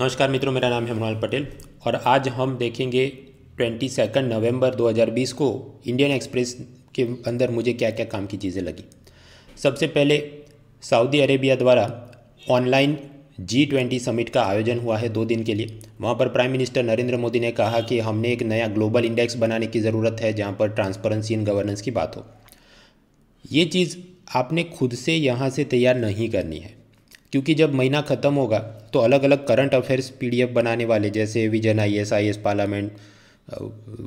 नमस्कार मित्रों मेरा नाम है मृणाल पटेल और आज हम देखेंगे ट्वेंटी सेकेंड नवम्बर दो को इंडियन एक्सप्रेस के अंदर मुझे क्या क्या काम की चीज़ें लगी सबसे पहले सऊदी अरेबिया द्वारा ऑनलाइन जी ट्वेंटी समिट का आयोजन हुआ है दो दिन के लिए वहाँ पर प्राइम मिनिस्टर नरेंद्र मोदी ने कहा कि हमने एक नया ग्लोबल इंडेक्स बनाने की ज़रूरत है जहाँ पर ट्रांसपेरेंसी एंड गवर्नेंस की बात हो ये चीज़ आपने खुद से यहाँ से तैयार नहीं करनी है क्योंकि जब महीना ख़त्म होगा तो अलग अलग करंट अफेयर्स पीडीएफ बनाने वाले जैसे vision I S I S parliament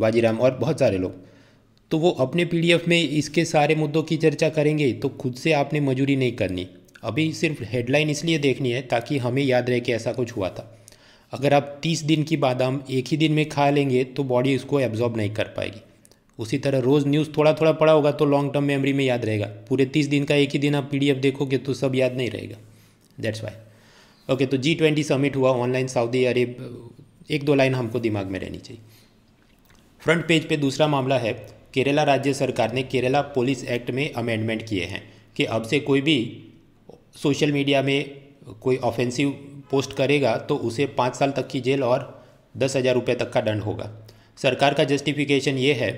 Vajiram और बहुत सारे लोग तो वो अपने पीडीएफ में इसके सारे मुद्दों की चर्चा करेंगे तो खुद से आपने मजूरी नहीं करनी अभी सिर्फ हेडलाइन इसलिए देखनी है ताकि हमें याद रहे कि ऐसा कुछ हुआ था अगर आप 30 दिन की बादाम एक ही दिन में खा लेंगे तो बॉडी इसको एब्जॉर्ब नहीं कर पाएगी उसी तरह रोज़ न्यूज़ थोड़ा थोड़ा पड़ा होगा तो लॉन्ग टर्म मेमोरी में याद रहेगा पूरे 30 दिन का एक ही दिन आप पीडीएफ देखोगे तो सब याद नहीं रहेगा दैट्स वाई ओके तो जी ट्वेंटी समिट हुआ ऑनलाइन सऊदी अरब एक दो लाइन हमको दिमाग में रहनी चाहिए फ्रंट पेज पे दूसरा मामला है केरला राज्य सरकार ने केरला पुलिस एक्ट में अमेंडमेंट किए हैं कि अब से कोई भी सोशल मीडिया में कोई ऑफेंसिव पोस्ट करेगा तो उसे पाँच साल तक की जेल और दस हज़ार रुपये तक का दंड होगा सरकार का जस्टिफिकेशन ये है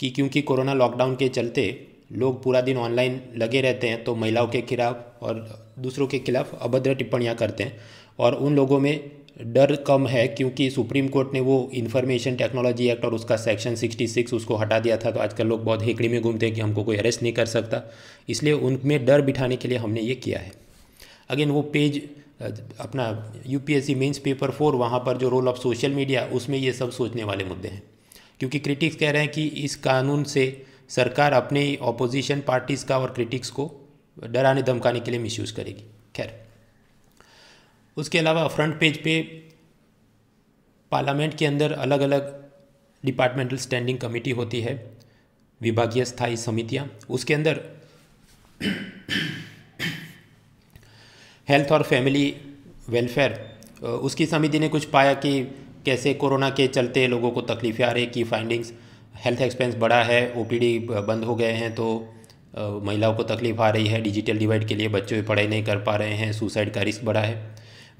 कि क्योंकि कोरोना लॉकडाउन के चलते लोग पूरा दिन ऑनलाइन लगे रहते हैं तो महिलाओं के खिलाफ और दूसरों के खिलाफ अभद्र टिप्पणियाँ करते हैं और उन लोगों में डर कम है क्योंकि सुप्रीम कोर्ट ने वो इन्फॉर्मेशन टेक्नोलॉजी एक्ट और उसका सेक्शन 66 उसको हटा दिया था तो आजकल लोग बहुत हेकड़ी में घूमते हैं कि हमको कोई अरेस्ट नहीं कर सकता इसलिए उनमें डर बिठाने के लिए हमने ये किया है अगेन वो पेज अपना यूपीएससी मेंस पेपर फोर वहाँ पर जो रोल ऑफ सोशल मीडिया उसमें ये सब सोचने वाले मुद्दे हैं क्योंकि क्रिटिक्स कह रहे हैं कि इस कानून से सरकार अपने ऑपोजिशन पार्टीज़ का और क्रिटिक्स को डराने धमकाने के लिए यूज़ करेगी खैर उसके अलावा फ्रंट पेज पे पार्लियामेंट के अंदर अलग अलग डिपार्टमेंटल स्टैंडिंग कमेटी होती है विभागीय स्थायी समितियाँ उसके अंदर हेल्थ और फैमिली वेलफेयर उसकी समिति ने कुछ पाया कि कैसे कोरोना के चलते लोगों को तकलीफ़ें आ रही की फाइंडिंग्स हेल्थ एक्सपेंस बढ़ा है ओपीडी बंद हो गए हैं तो महिलाओं को तकलीफ आ रही है डिजिटल डिवाइड के लिए बच्चे पढ़ाई नहीं कर पा रहे हैं सुसाइड का रिस्क बढ़ा है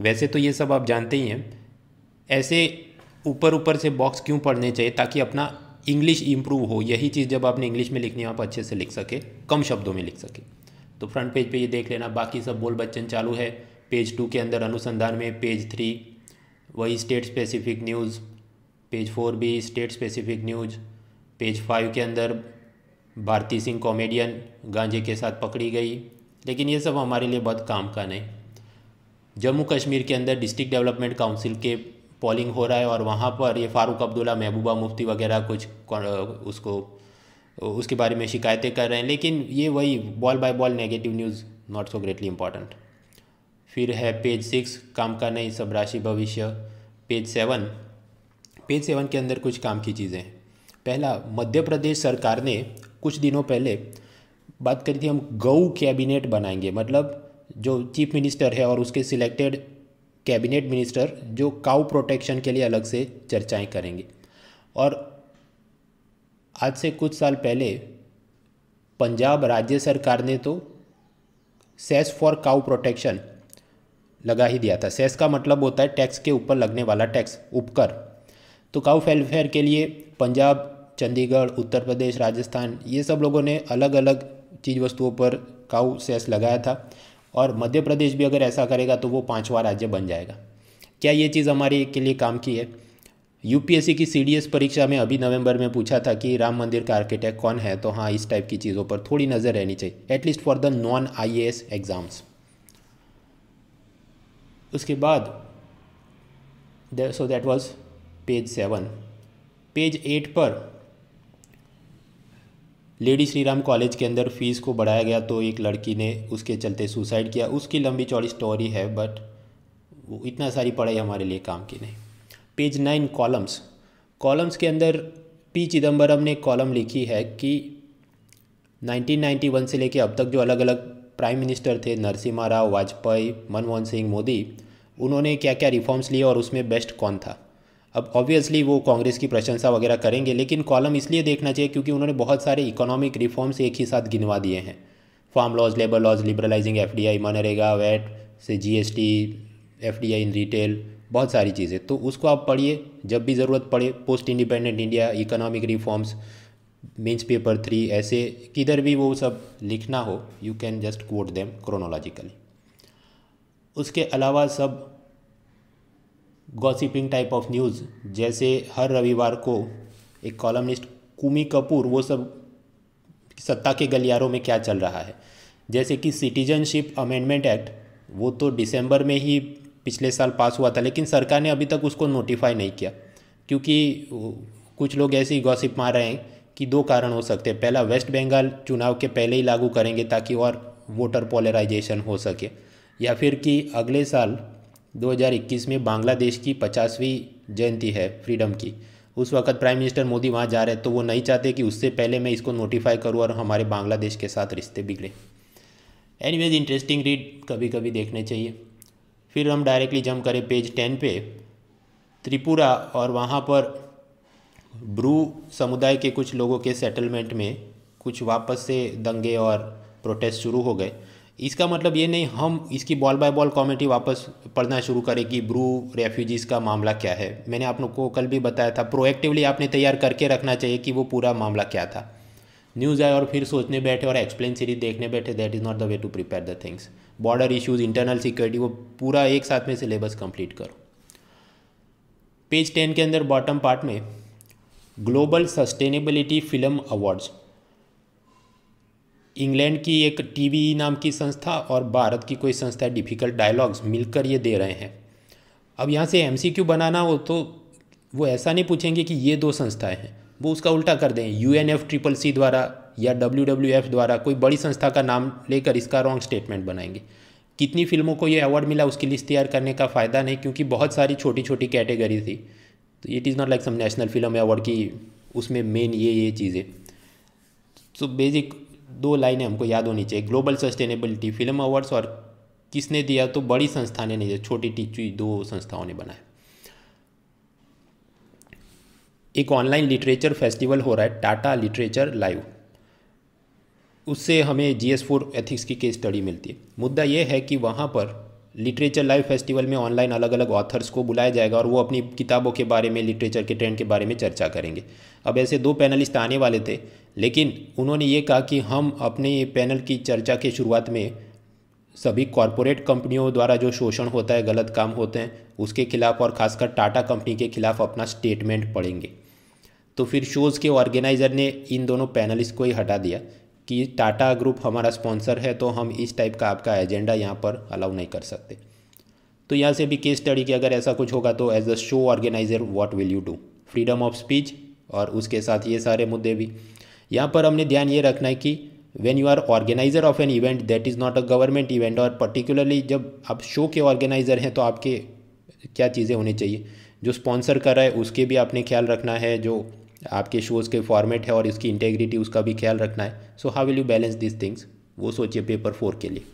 वैसे तो ये सब आप जानते ही हैं ऐसे ऊपर ऊपर से बॉक्स क्यों पढ़ने चाहिए ताकि अपना इंग्लिश इम्प्रूव हो यही चीज़ जब आपने इंग्लिश में लिखनी है आप अच्छे से लिख सके कम शब्दों में लिख सके तो फ्रंट पेज पे ये देख लेना बाकी सब बोल बच्चन चालू है पेज टू के अंदर अनुसंधान में पेज थ्री वही state specific news page four भी state specific news page five के अंदर भारती सिंह कॉमेडियन गांजे के साथ पकड़ी गई लेकिन ये सब हमारे लिए बहुत काम का नहीं जम्मू कश्मीर के अंदर डिस्ट्रिक्ट डेवलपमेंट काउंसिल के पोलिंग हो रहा है और वहाँ पर ये फारूक अब्दुल्ला महबूबा मुफ्ती वगैरह कुछ उसको उसके बारे में शिकायतें कर रहे हैं लेकिन ये वही ball by ball negative news not so greatly important फिर है पेज सिक्स काम का नहीं सब राशि भविष्य पेज सेवन पेज सेवन के अंदर कुछ काम की चीज़ें पहला मध्य प्रदेश सरकार ने कुछ दिनों पहले बात करी थी हम गऊ कैबिनेट बनाएंगे मतलब जो चीफ मिनिस्टर है और उसके सिलेक्टेड कैबिनेट मिनिस्टर जो काउ प्रोटेक्शन के लिए अलग से चर्चाएं करेंगे और आज से कुछ साल पहले पंजाब राज्य सरकार ने तो सेस फॉर काउ प्रोटेक्शन लगा ही दिया था सेस का मतलब होता है टैक्स के ऊपर लगने वाला टैक्स उपकर तो काउ वेलफेयर के लिए पंजाब चंडीगढ़ उत्तर प्रदेश राजस्थान ये सब लोगों ने अलग अलग चीज़ वस्तुओं पर काउ सेस लगाया था और मध्य प्रदेश भी अगर ऐसा करेगा तो वो पाँचवा राज्य बन जाएगा क्या ये चीज़ हमारे के लिए काम की है यूपीएससी की सीडीएस परीक्षा में अभी नवंबर में पूछा था कि राम मंदिर का आर्किटेक्ट कौन है तो हाँ इस टाइप की चीज़ों पर थोड़ी नज़र रहनी चाहिए at least for the non I exams उसके बाद so that was page seven page eight पर लेडी श्री राम कॉलेज के अंदर फीस को बढ़ाया गया तो एक लड़की ने उसके चलते सुसाइड किया उसकी लंबी चौड़ी स्टोरी है बट वो इतना सारी पढ़ाई हमारे लिए काम की नहीं पेज नाइन कॉलम्स कॉलम्स के अंदर पी चिदम्बरम ने कॉलम लिखी है कि 1991 से लेकर अब तक जो अलग अलग प्राइम मिनिस्टर थे नरसिम्हा राव वाजपेयी मनमोहन सिंह मोदी उन्होंने क्या क्या रिफॉर्म्स लिए और उसमें बेस्ट कौन था अब ऑब्वियसली वो कांग्रेस की प्रशंसा वगैरह करेंगे लेकिन कॉलम इसलिए देखना चाहिए क्योंकि उन्होंने बहुत सारे इकोनॉमिक रिफॉर्म्स एक ही साथ गिनवा दिए हैं farm laws labour laws liberalising F D I MNREGA VAT से G S T F D I in retail बहुत सारी चीज़ें तो उसको आप पढ़िए जब भी ज़रूरत पड़े post independent India economic reforms means paper three ऐसे किधर भी वो सब लिखना हो you can just quote them chronologically उसके अलावा सब गॉसिपिंग टाइप ऑफ न्यूज़ जैसे हर रविवार को एक कॉलमिस्ट कुमी कपूर वो सब सत्ता के गलियारों में क्या चल रहा है जैसे कि सिटीजनशिप अमेंडमेंट एक्ट वो तो दिसंबर में ही पिछले साल पास हुआ था लेकिन सरकार ने अभी तक उसको नोटिफाई नहीं किया क्योंकि कुछ लोग ऐसे ही गॉसिप मार रहे हैं कि दो कारण हो सकते हैं पहला वेस्ट बंगाल चुनाव के पहले ही लागू करेंगे ताकि और वोटर पोलराइजेशन हो सके या फिर कि अगले साल 2021 में बांग्लादेश की पचासवीं जयंती है फ्रीडम की उस वक्त प्राइम मिनिस्टर मोदी वहाँ जा रहे तो वो नहीं चाहते कि उससे पहले मैं इसको नोटिफाई करूँ और हमारे बांग्लादेश के साथ रिश्ते बिगड़े एनी इंटरेस्टिंग रीड कभी कभी देखने चाहिए फिर हम डायरेक्टली जम करें पेज टेन पे त्रिपुरा और वहाँ पर ब्रू समुदाय के कुछ लोगों के सेटलमेंट में कुछ वापस से दंगे और प्रोटेस्ट शुरू हो गए इसका मतलब ये नहीं हम इसकी बॉल बाय बॉल कॉमेडी वापस पढ़ना शुरू करें कि ब्रू रेफ्यूजीज़ का मामला क्या है मैंने आप लोग को कल भी बताया था प्रोएक्टिवली आपने तैयार करके रखना चाहिए कि वो पूरा मामला क्या था न्यूज़ आए और फिर सोचने बैठे और एक्सप्लेन सीरीज देखने बैठे that is not the way to prepare the things border issues internal security वो पूरा एक साथ में सिलेबस कंप्लीट करो पेज टेन के अंदर बॉटम पार्ट में global sustainability film awards England की एक टीवी नाम की संस्था और भारत की कोई संस्था डिफ़िकल्ट डायलॉग्स मिलकर ये दे रहे हैं अब यहाँ से एम बनाना हो तो वो ऐसा नहीं पूछेंगे कि ये दो संस्थाएं हैं वो उसका उल्टा कर दें U N F triple C द्वारा या डब्ल्यू डब्ल्यू एफ द्वारा कोई बड़ी संस्था का नाम लेकर इसका रॉन्ग स्टेटमेंट बनाएंगे कितनी फिल्मों को ये अवार्ड मिला उसकी लिस्ट तैयार करने का फ़ायदा नहीं क्योंकि बहुत सारी छोटी छोटी कैटेगरी थी तो it is not like some national film award की उसमें मेन ये ये चीज़ें सो बेसिक दो लाइनें हमको याद होनी चाहिए ग्लोबल सस्टेनेबिलिटी फिल्म अवार्ड्स और किसने दिया तो बड़ी संस्था ने नहीं दिया छोटी टीचू दो संस्थाओं ने बनाया एक ऑनलाइन लिटरेचर फेस्टिवल हो रहा है टाटा लिटरेचर लाइव उससे हमें जी एस फोर एथिक्स की केस स्टडी मिलती है मुद्दा यह है कि वहाँ पर लिटरेचर लाइव फेस्टिवल में ऑनलाइन अलग अलग ऑथर्स को बुलाया जाएगा और वो अपनी किताबों के बारे में लिटरेचर के ट्रेंड के बारे में चर्चा करेंगे अब ऐसे दो पैनलिस्ट आने वाले थे लेकिन उन्होंने ये कहा कि हम अपने पैनल की चर्चा के शुरुआत में सभी कॉरपोरेट कंपनियों द्वारा जो शोषण होता है गलत काम होते हैं उसके खिलाफ और खासकर टाटा कंपनी के खिलाफ अपना स्टेटमेंट पढ़ेंगे तो फिर शोज़ के ऑर्गेनाइज़र ने इन दोनों पैनलिस्ट को ही हटा दिया कि टाटा ग्रुप हमारा स्पॉन्सर है तो हम इस टाइप का आपका एजेंडा यहाँ पर अलाउ नहीं कर सकते तो यहाँ से भी केस स्टडी कि अगर ऐसा कुछ होगा तो as a show organiser what will you do freedom of speech और उसके साथ ये सारे मुद्दे भी यहाँ पर हमने ध्यान ये रखना है कि when you are organiser of an event that is not a government event और पर्टिकुलरली जब आप शो के ऑर्गेनाइज़र हैं तो आपके क्या चीज़ें होनी चाहिए जो स्पॉन्सर कर रहा है उसके भी आपने ख्याल रखना है जो आपके शोज़ के फॉर्मेट है और इसकी इंटेग्रिटी उसका भी ख्याल रखना है so how will you balance this things वो सोचिए पेपर फोर के लिए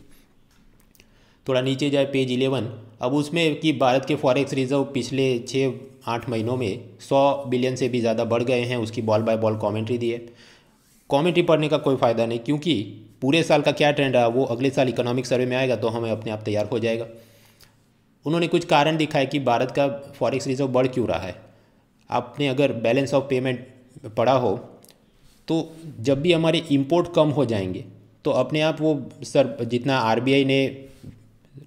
थोड़ा नीचे जाए पेज इलेवन अब उसमें कि भारत के फॉरेक्स रिजर्व पिछले छः आठ महीनों में सौ बिलियन से भी ज़्यादा बढ़ गए हैं उसकी बॉल बाय बॉल कॉमेंट्री दी है कॉमेडी पढ़ने का कोई फ़ायदा नहीं क्योंकि पूरे साल का क्या ट्रेंड रहा वो अगले साल इकोनॉमिक सर्वे में आएगा तो हमें अपने आप तैयार हो जाएगा उन्होंने कुछ कारण दिखाए कि भारत का फॉरेक्स रिजर्व बढ़ क्यों रहा है आपने अगर बैलेंस ऑफ पेमेंट पढ़ा हो तो जब भी हमारे इम्पोर्ट कम हो जाएंगे तो अपने आप वो सर जितना आर ने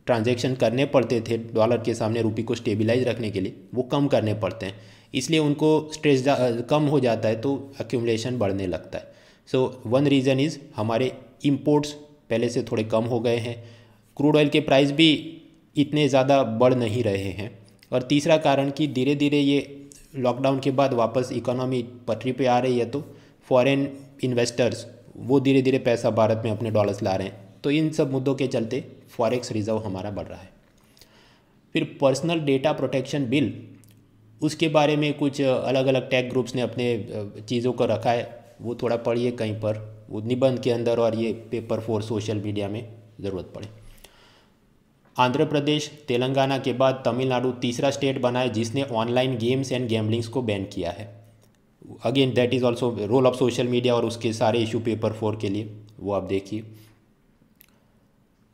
ट्रांजेक्शन करने पड़ते थे डॉलर के सामने रुपी को स्टेबिलाइज रखने के लिए वो कम करने पड़ते हैं इसलिए उनको स्ट्रेस कम हो जाता है तो एक्यूमलेशन बढ़ने लगता है सो वन रीज़न इज़ हमारे इम्पोर्ट्स पहले से थोड़े कम हो गए हैं क्रूड ऑयल के प्राइस भी इतने ज़्यादा बढ़ नहीं रहे हैं और तीसरा कारण कि धीरे धीरे ये लॉकडाउन के बाद वापस इकोनॉमी पटरी पे आ रही है तो फॉरेन इन्वेस्टर्स वो धीरे धीरे पैसा भारत में अपने डॉलर्स ला रहे हैं तो इन सब मुद्दों के चलते फॉरेक्स रिजर्व हमारा बढ़ रहा है फिर पर्सनल डेटा प्रोटेक्शन बिल उसके बारे में कुछ अलग अलग टैग ग्रुप्स ने अपने चीज़ों को रखा है वो थोड़ा पढ़िए कहीं पर वो निबंध के अंदर और ये पेपर फोर सोशल मीडिया में ज़रूरत पड़े आंध्र प्रदेश तेलंगाना के बाद तमिलनाडु तीसरा स्टेट बना है जिसने ऑनलाइन गेम्स एंड गैम्बलिंग्स को बैन किया है again that is also role of social media और उसके सारे इशू पेपर फोर के लिए वो आप देखिए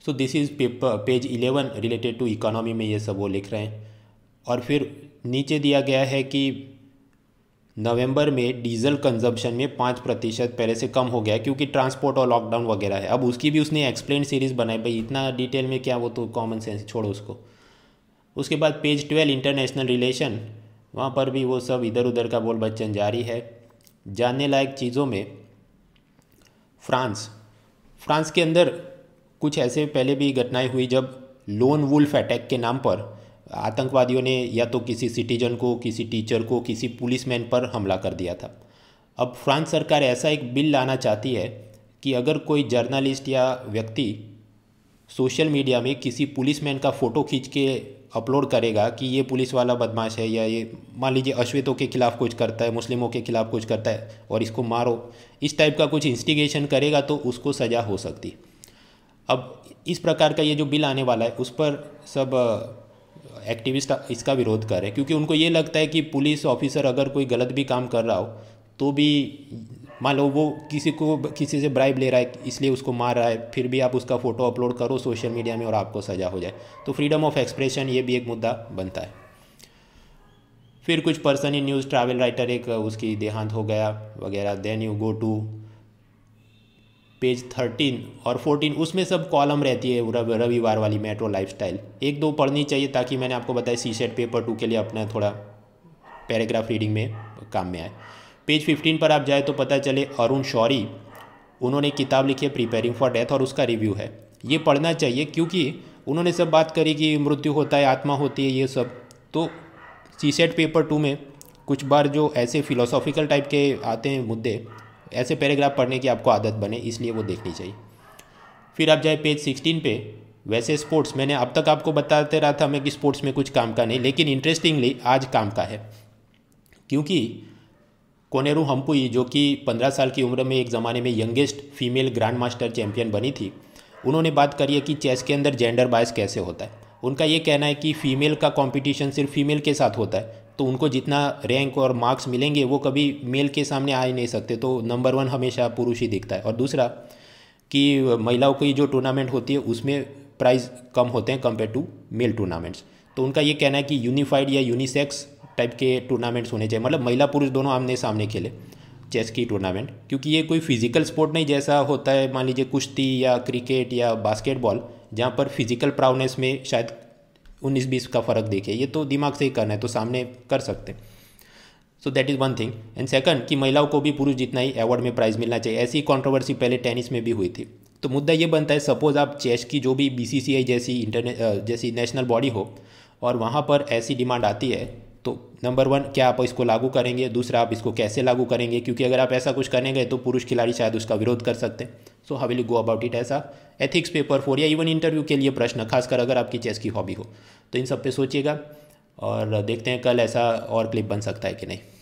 so this is paper page eleven related to economy में ये सब वो लिख रहे हैं और फिर नीचे दिया गया है कि नवंबर में डीजल कंजप्शन में पाँच प्रतिशत पहले से कम हो गया है क्योंकि ट्रांसपोर्ट और लॉकडाउन वगैरह है अब उसकी भी उसने एक्सप्लेन सीरीज़ बनाई भाई इतना डिटेल में क्या वो तो कॉमन सेंस छोड़ो उसको उसके बाद पेज ट्वेल्व इंटरनेशनल रिलेशन वहाँ पर भी वो सब इधर उधर का बोल बच्चन जारी है जानने लायक चीज़ों में फ्रांस फ्रांस के अंदर कुछ ऐसे पहले भी घटनाएं हुई जब लोन वुल्फ अटैक के नाम पर आतंकवादियों ने या तो किसी सिटीजन को किसी टीचर को किसी पुलिसमैन पर हमला कर दिया था अब फ्रांस सरकार ऐसा एक बिल लाना चाहती है कि अगर कोई जर्नलिस्ट या व्यक्ति सोशल मीडिया में किसी पुलिसमैन का फ़ोटो खींच के अपलोड करेगा कि ये पुलिस वाला बदमाश है या ये मान लीजिए अश्वेतों के खिलाफ कुछ करता है मुस्लिमों के खिलाफ कुछ करता है और इसको मारो इस टाइप का कुछ इंस्टिगेशन करेगा तो उसको सज़ा हो सकती अब इस प्रकार का ये जो बिल आने वाला है उस पर सब एक्टिविस्ट इसका विरोध कर रहे हैं क्योंकि उनको ये लगता है कि पुलिस ऑफिसर अगर कोई गलत भी काम कर रहा हो तो भी मान लो वो किसी को किसी से ब्राइब ले रहा है इसलिए उसको मार रहा है फिर भी आप उसका फ़ोटो अपलोड करो सोशल मीडिया में और आपको सज़ा हो जाए तो फ्रीडम ऑफ एक्सप्रेशन ये भी एक मुद्दा बनता है फिर कुछ person in news travel writer एक उसकी देहांत हो गया वगैरह then you go to page thirteen और फोर्टीन उसमें सब कॉलम रहती है रविवार वाली मेट्रो लाइफस्टाइल एक दो पढ़नी चाहिए ताकि मैंने आपको बताया सी सेट पेपर टू के लिए अपना थोड़ा पैराग्राफ रीडिंग में काम में आए पेज फिफ्टीन पर आप जाए तो पता चले अरुण शौरी उन्होंने किताब लिखी है प्रिपेयरिंग फॉर डेथ और उसका रिव्यू है ये पढ़ना चाहिए क्योंकि उन्होंने सब बात करी कि मृत्यु होता है आत्मा होती है ये सब तो सी सेट पेपर टू में कुछ बार जो ऐसे फिलोसॉफिकल टाइप के आते हैं मुद्दे ऐसे पैराग्राफ पढ़ने की आपको आदत बने इसलिए वो देखनी चाहिए फिर आप जाए पेज सिक्सटीन पे वैसे स्पोर्ट्स मैंने अब तक आपको बताते रहा था मैं कि स्पोर्ट्स में कुछ काम का नहीं लेकिन इंटरेस्टिंगली आज काम का है क्योंकि कोनेरू हम्पुई जो कि 15 साल की उम्र में एक ज़माने में youngest female grandmaster champion बनी थी उन्होंने बात करी है कि चेस के अंदर जेंडर बायस कैसे होता है उनका ये कहना है कि फीमेल का कंपटीशन सिर्फ फीमेल के साथ होता है तो उनको जितना रैंक और मार्क्स मिलेंगे वो कभी मेल के सामने आ ही नहीं सकते तो नंबर वन हमेशा पुरुष ही दिखता है और दूसरा कि महिलाओं की जो टूर्नामेंट होती है उसमें प्राइज़ कम होते हैं कंपेयर टू मेल टूर्नामेंट्स तो उनका ये कहना है कि यूनिफाइड या यूनिसेक्स टाइप के टूर्नामेंट्स होने चाहिए मतलब महिला पुरुष दोनों आमने सामने खेले चेस की टूर्नामेंट क्योंकि ये कोई फिजिकल स्पोर्ट नहीं जैसा होता है मान लीजिए कुश्ती या क्रिकेट या बास्केटबॉल जहाँ पर फिजिकल प्राउनेस में शायद उन्नीस बीस का फ़र्क देखिए ये तो दिमाग से ही करना है तो सामने कर सकते हैं so that is one thing and second कि महिलाओं को भी पुरुष जितना ही अवार्ड में प्राइज़ मिलना चाहिए ऐसी कंट्रोवर्सी पहले टेनिस में भी हुई थी तो मुद्दा ये बनता है सपोज़ आप चेस की जो भी बीसीसीआई जैसी इंटरने जैसी नेशनल बॉडी हो और वहाँ पर ऐसी डिमांड आती है तो नंबर वन क्या आप इसको लागू करेंगे दूसरा आप इसको कैसे लागू करेंगे क्योंकि अगर आप ऐसा कुछ करेंगे तो पुरुष खिलाड़ी शायद उसका विरोध कर सकते हैं so how will go about it ऐसा एथिक्स पेपर फोर या इवन इंटरव्यू के लिए प्रश्न खासकर अगर आपकी चेस की हॉबी हो तो इन सब पे सोचिएगा और देखते हैं कल ऐसा और क्लिप बन सकता है कि नहीं